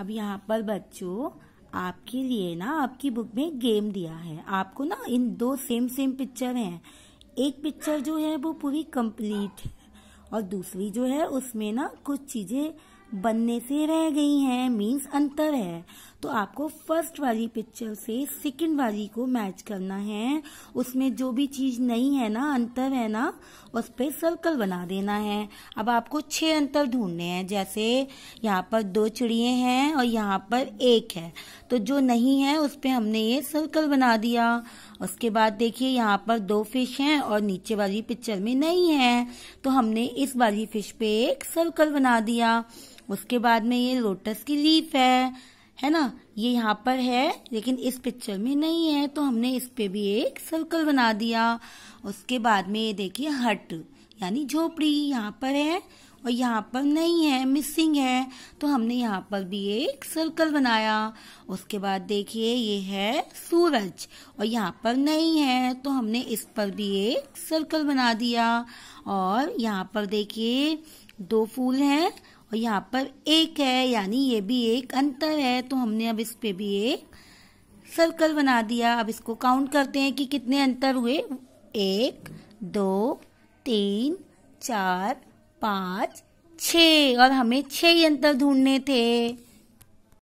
अब यहाँ पर बच्चों आपके लिए ना आपकी बुक में गेम दिया है आपको ना इन दो सेम सेम पिक्चर हैं एक पिक्चर जो है वो पूरी कंप्लीट है और दूसरी जो है उसमें ना कुछ चीज़ें बनने से रह गई हैं मीन्स अंतर है तो आपको फर्स्ट वाली पिक्चर से सेकंड वाली को मैच करना है उसमें जो भी चीज़ नहीं है ना अंतर है ना उस पर सर्कल बना देना है अब आपको छह अंतर ढूंढने हैं जैसे यहाँ पर दो चिड़िए हैं और यहाँ पर एक है तो जो नहीं है उस पर हमने ये सर्कल बना दिया उसके बाद देखिए यहाँ पर दो फिश हैं और नीचे वाली पिक्चर में नहीं है तो हमने इस वाली फिश पे एक सर्कल बना दिया उसके बाद में ये लोटस की लीफ है है ना ये यहाँ पर है लेकिन इस पिक्चर में नहीं है तो हमने इस पे भी एक सर्कल बना दिया उसके बाद में ये देखिए हट यानी झोपड़ी यहाँ पर है और यहाँ पर नहीं है मिसिंग है तो हमने यहाँ पर भी एक सर्कल बनाया उसके बाद देखिए ये है सूरज और यहाँ पर नहीं है तो हमने इस पर भी एक सर्कल बना दिया और यहाँ पर देखिए दो फूल हैं और यहाँ पर एक है यानी ये भी एक अंतर है तो हमने अब इस पे भी एक सर्कल बना दिया अब इसको काउंट करते हैं कि कितने अंतर हुए एक दो तीन चार पाँच छ और हमें छः ही अंतर ढूंढने थे